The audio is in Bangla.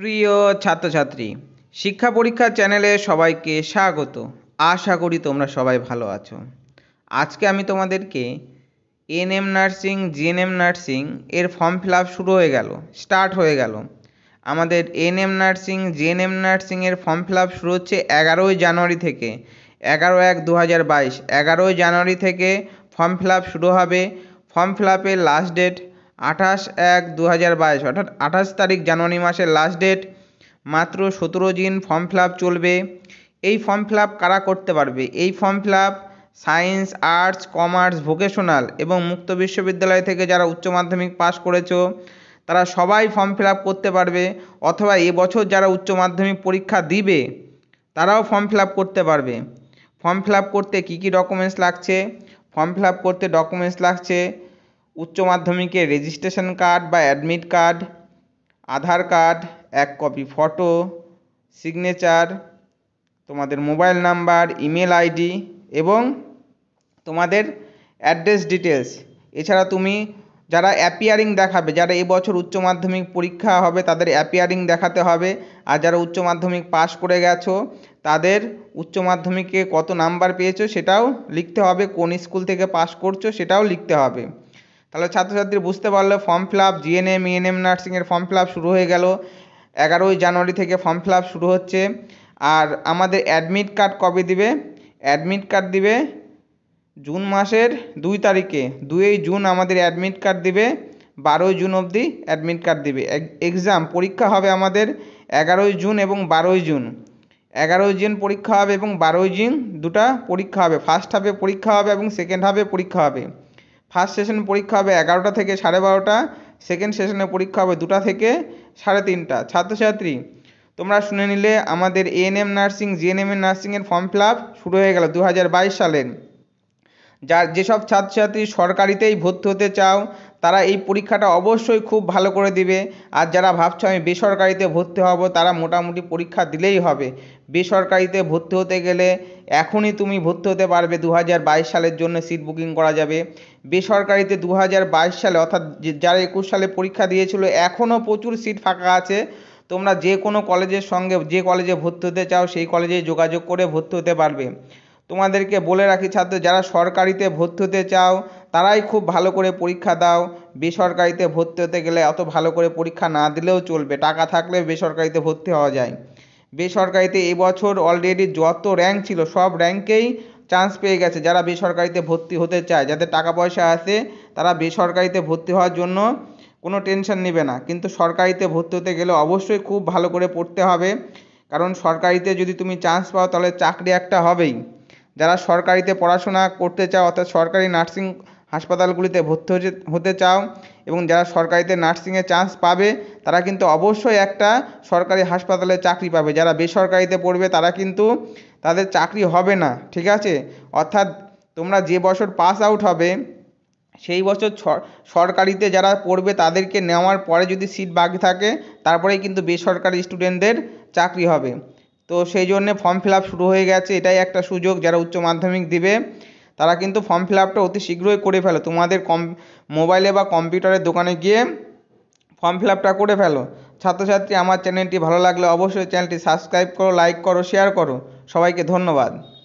প্রিয় ছাত্রছাত্রী শিক্ষা পরীক্ষা চ্যানেলে সবাইকে স্বাগত আশা করি তোমরা সবাই ভালো আছো আজকে আমি তোমাদেরকে N M nursing GNM nursing এর ফর্ম ফিল আপ শুরু হয়ে গেল স্টার্ট হয়ে গেল আমাদের এনএম নার্সিং জিএনএম নার্সিং এর ফর্ম ফিল আপ শুরু হচ্ছে এগারোই জানুয়ারি থেকে এগারো এক দু হাজার বাইশ এগারোই জানুয়ারি থেকে ফর্ম ফিল আপ শুরু হবে ফর্ম ফিল আপের লাস্ট ডেট আঠাশ এক দু হাজার বাইশ অর্থাৎ আঠাশ তারিখ জানুয়ারি মাসের লাস্ট ডেট মাত্র সতেরো দিন ফর্ম ফিল চলবে এই ফর্ম ফিল কারা করতে পারবে এই form fill science arts commerce vocational এবং মুক্ত বিশ্ববিদ্যালয় থেকে যারা উচ্চ মাধ্যমিক পাস করেছ তারা সবাই ফর্ম ফিল করতে পারবে অথবা এবছর যারা উচ্চ মাধ্যমিক পরীক্ষা দিবে তারাও ফর্ম ফিল করতে পারবে ফর্ম ফিল করতে কী কী ডকুমেন্টস লাগছে ফর্ম ফিল করতে ডকুমেন্টস লাগছে উচ্চ মাধ্যমিকের রেজিস্ট্রেশন কার্ড বা অ্যাডমিট কার্ড আধার কার্ড এক কপি ফটো সিগনেচার তোমাদের মোবাইল নাম্বার ইমেল আইডি এবং তোমাদের অ্যাড্রেস ডিটেলস এছাড়া তুমি যারা অ্যাপিয়ারিং দেখাবে যারা এবছর উচ্চ মাধ্যমিক পরীক্ষা হবে তাদের অ্যাপিয়ারিং দেখাতে হবে আর যারা উচ্চ মাধ্যমিক পাশ করে গেছো তাদের উচ্চ মাধ্যমিকে কত নাম্বার পেয়েছো সেটাও লিখতে হবে কোন স্কুল থেকে পাশ করছো সেটাও লিখতে হবে তাহলে ছাত্রছাত্রী বুঝতে পারলো form fill up GNM ENM নার্সিংয়ের ফর্ম ফিল আপ শুরু হয়ে গেল এগারোই জানুয়ারি থেকে ফর্ম ফিল আপ শুরু হচ্ছে আর আমাদের অ্যাডমিট কার্ড কবে দিবে অ্যাডমিট কার্ড দিবে জুন মাসের দুই তারিখে দুই জুন আমাদের অ্যাডমিট কার্ড দিবে বারোই জুন অবধি অ্যাডমিট কার্ড দিবে এক্সাম পরীক্ষা হবে আমাদের এগারোই জুন এবং বারোই জুন এগারোই জুন পরীক্ষা হবে এবং বারোই জুন দুটা পরীক্ষা হবে ফার্স্ট হাফে পরীক্ষা হবে এবং সেকেন্ড হাফে পরীক্ষা হবে ফার্স্ট সেশনে পরীক্ষা হবে এগারোটা থেকে সাড়ে বারোটা সেকেন্ড সেশনে পরীক্ষা হবে দুটা থেকে সাড়ে তিনটা ছাত্রছাত্রী তোমরা শুনে নিলে আমাদের এএনএম নার্সিং জিএনএম নার্সিংয়ের ফর্ম ফিল আপ শুরু হয়ে গেল দু হাজার বাইশ সালের যা যেসব ছাত্রছাত্রী সরকারিতেই ভর্তি হতে চাও তারা এই পরীক্ষাটা অবশ্যই খুব ভালো করে দিবে আর যারা ভাবছো আমি বেসরকারিতে ভর্তি হব তারা মোটামুটি পরীক্ষা দিলেই হবে বেসরকারিতে ভর্তি হতে গেলে এখনই তুমি ভর্তি হতে পারবে দু সালের জন্য সিট বুকিং করা যাবে বেসরকারিতে দু সালে অর্থাৎ যারা একুশ সালে পরীক্ষা দিয়েছিল এখনও প্রচুর সিট ফাঁকা আছে তোমরা যে কোনো কলেজের সঙ্গে যে কলেজে ভর্তি হতে চাও সেই কলেজে যোগাযোগ করে ভর্তি হতে পারবে তোমাদেরকে বলে রাখি ছাত্র যারা সরকারিতে ভর্তি হতে চাও তারাই খুব ভালো করে পরীক্ষা দাও বেসরকারিতে ভর্তি হতে গেলে অত ভালো করে পরীক্ষা না দিলেও চলবে টাকা থাকলে বেসরকারিতে ভর্তি হওয়া যায় বেসরকারিতে এবছর অলরেডি যত র্যাঙ্ক ছিল সব র্যাঙ্কেই চান্স পেয়ে গেছে যারা বেসরকারিতে ভর্তি হতে চায় যাদের টাকা পয়সা আছে তারা বেসরকারিতে ভর্তি হওয়ার জন্য কোনো টেনশন নেবে না কিন্তু সরকারিতে ভর্তি হতে গেলে অবশ্যই খুব ভালো করে পড়তে হবে কারণ সরকারিতে যদি তুমি চান্স পাও তাহলে চাকরি একটা হবেই যারা সরকারিতে পড়াশোনা করতে চাও অর্থাৎ সরকারি নার্সিং হাসপাতালগুলিতে ভর্তি হতে হতে চাও এবং যারা সরকারিতে নার্সিংয়ে চান্স পাবে তারা কিন্তু অবশ্যই একটা সরকারি হাসপাতালে চাকরি পাবে যারা বেসরকারিতে পড়বে তারা কিন্তু তাদের চাকরি হবে না ঠিক আছে অর্থাৎ তোমরা যে বছর পাস আউট হবে সেই বছর সরকারিতে যারা পড়বে তাদেরকে নেওয়ার পরে যদি সিট বাকি থাকে তারপরেই কিন্তু বেসরকারি স্টুডেন্টদের চাকরি হবে তো সেই জন্যে ফর্ম ফিল আপ শুরু হয়ে গেছে এটাই একটা সুযোগ যারা উচ্চ মাধ্যমিক দিবে তারা কিন্তু ফর্ম ফিল আপটা অতি শীঘ্রই করে ফেলো তোমাদের কম মোবাইলে বা কম্পিউটারের দোকানে গিয়ে ফর্ম ফিল আপটা করে ফেলো ছাত্রছাত্রী আমার চ্যানেলটি ভালো লাগলে অবশ্যই চ্যানেলটি সাবস্ক্রাইব করো লাইক করো শেয়ার করো সবাইকে ধন্যবাদ